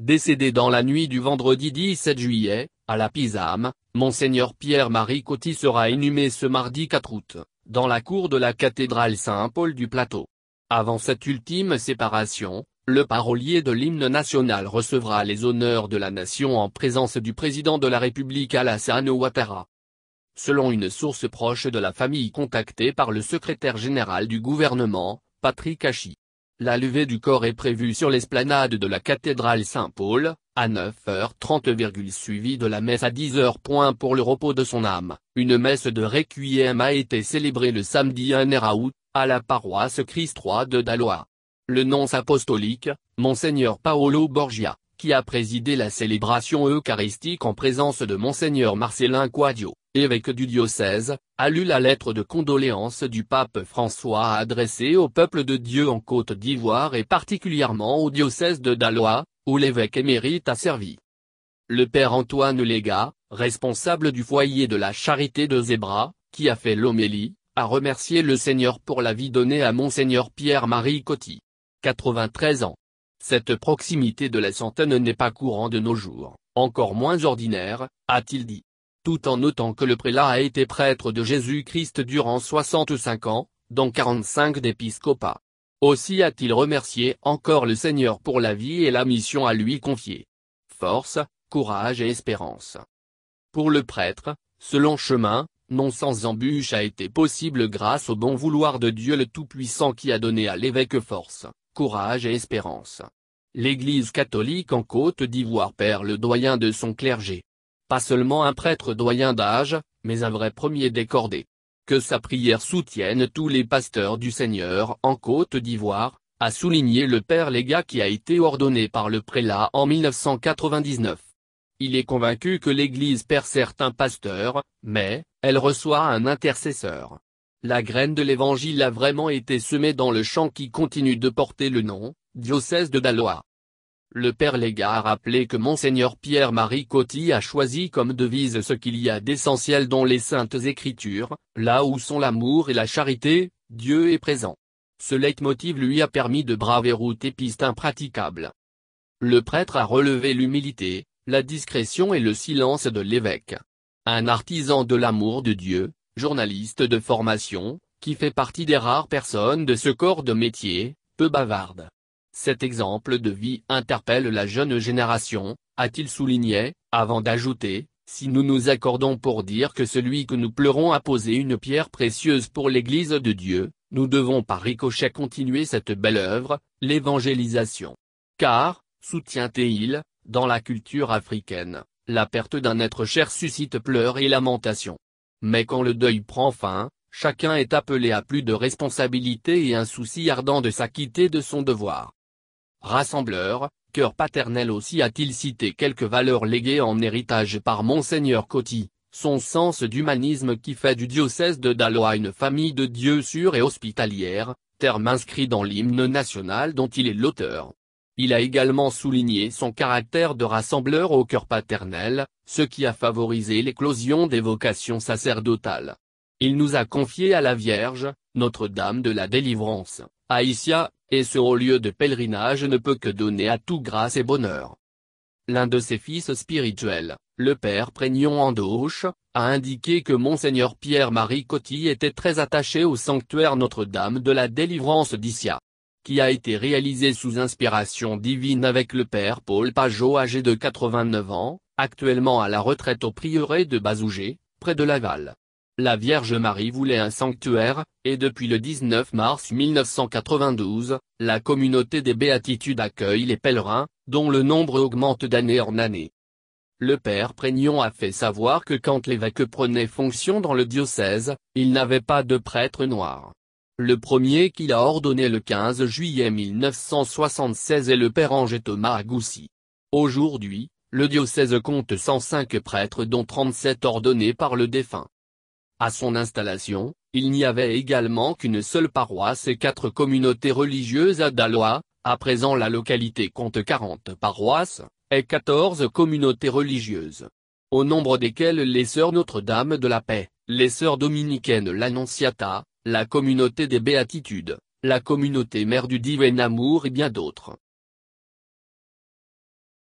décédé dans la nuit du vendredi 17 juillet, à la Pisame, Monseigneur Pierre-Marie Coty sera inhumé ce mardi 4 août, dans la cour de la cathédrale Saint-Paul du Plateau. Avant cette ultime séparation, le parolier de l'hymne national recevra les honneurs de la nation en présence du président de la République Alassane Ouattara. Selon une source proche de la famille contactée par le secrétaire général du gouvernement, Patrick Hachy, la levée du corps est prévue sur l'esplanade de la cathédrale Saint-Paul, à 9h30, suivi de la messe à 10h. Pour le repos de son âme, une messe de requiem a été célébrée le samedi 1 er août, à la paroisse Christ 3 de Dalois. Le nonce apostolique, Monseigneur Paolo Borgia, qui a présidé la célébration eucharistique en présence de Monseigneur Marcelin Quadio, évêque du diocèse, a lu la lettre de condoléances du pape François adressée au peuple de Dieu en Côte d'Ivoire et particulièrement au diocèse de Daloa, où l'évêque émérite a servi. Le père Antoine Léga, responsable du foyer de la charité de Zébra, qui a fait l'homélie, a remercié le Seigneur pour la vie donnée à Monseigneur Pierre-Marie Coty. 93 ans. Cette proximité de la centaine n'est pas courant de nos jours, encore moins ordinaire, a-t-il dit. Tout en notant que le prélat a été prêtre de Jésus-Christ durant 65 ans, dont 45 d'épiscopat. Aussi a-t-il remercié encore le Seigneur pour la vie et la mission à lui confiée. Force, courage et espérance. Pour le prêtre, ce long chemin, non sans embûche a été possible grâce au bon vouloir de Dieu le Tout-Puissant qui a donné à l'évêque force, courage et espérance. L'Église catholique en Côte d'Ivoire perd le doyen de son clergé. Pas seulement un prêtre doyen d'âge, mais un vrai premier décordé. Que sa prière soutienne tous les pasteurs du Seigneur en Côte d'Ivoire, a souligné le père Léga qui a été ordonné par le prélat en 1999. Il est convaincu que l'Église perd certains pasteurs, mais, elle reçoit un intercesseur. La graine de l'évangile a vraiment été semée dans le champ qui continue de porter le nom, diocèse de Dalois. Le père Lega a rappelé que Monseigneur Pierre-Marie Coty a choisi comme devise ce qu'il y a d'essentiel dans les Saintes Écritures, là où sont l'amour et la charité, Dieu est présent. Ce leitmotiv lui a permis de braver routes et pistes impraticables. Le prêtre a relevé l'humilité, la discrétion et le silence de l'évêque. Un artisan de l'amour de Dieu, journaliste de formation, qui fait partie des rares personnes de ce corps de métier, peu bavarde. Cet exemple de vie interpelle la jeune génération, a-t-il souligné, avant d'ajouter, si nous nous accordons pour dire que celui que nous pleurons a posé une pierre précieuse pour l'Église de Dieu, nous devons par ricochet continuer cette belle œuvre, l'évangélisation. Car, soutient-il, dans la culture africaine, la perte d'un être cher suscite pleurs et lamentations. Mais quand le deuil prend fin, chacun est appelé à plus de responsabilité et un souci ardent de s'acquitter de son devoir. Rassembleur, cœur paternel aussi a-t-il cité quelques valeurs léguées en héritage par Monseigneur Coty, son sens d'humanisme qui fait du diocèse de Dalois une famille de dieux sûre et hospitalières, terme inscrit dans l'hymne national dont il est l'auteur. Il a également souligné son caractère de rassembleur au cœur paternel, ce qui a favorisé l'éclosion des vocations sacerdotales. Il nous a confié à la Vierge, Notre-Dame de la Délivrance, Aïssia, et ce haut lieu de pèlerinage ne peut que donner à tout grâce et bonheur. L'un de ses fils spirituels, le père Prégnon Andoche, a indiqué que Monseigneur Pierre-Marie Coty était très attaché au sanctuaire Notre-Dame de la Délivrance d'Issia qui a été réalisé sous inspiration divine avec le père Paul Pajot âgé de 89 ans, actuellement à la retraite au prieuré de Bazougé, près de Laval. La Vierge Marie voulait un sanctuaire, et depuis le 19 mars 1992, la communauté des Béatitudes accueille les pèlerins, dont le nombre augmente d'année en année. Le père Prégnon a fait savoir que quand l'évêque prenait fonction dans le diocèse, il n'avait pas de prêtre noir. Le premier qu'il a ordonné le 15 juillet 1976 est le père Ange Thomas Agoussi. Aujourd'hui, le diocèse compte 105 prêtres dont 37 ordonnés par le défunt. À son installation, il n'y avait également qu'une seule paroisse et quatre communautés religieuses à Dallois, à présent la localité compte 40 paroisses, et 14 communautés religieuses. Au nombre desquelles les sœurs Notre-Dame de la Paix, les sœurs dominicaines l'Annonciata, la communauté des béatitudes, la communauté mère du divin amour et bien d'autres.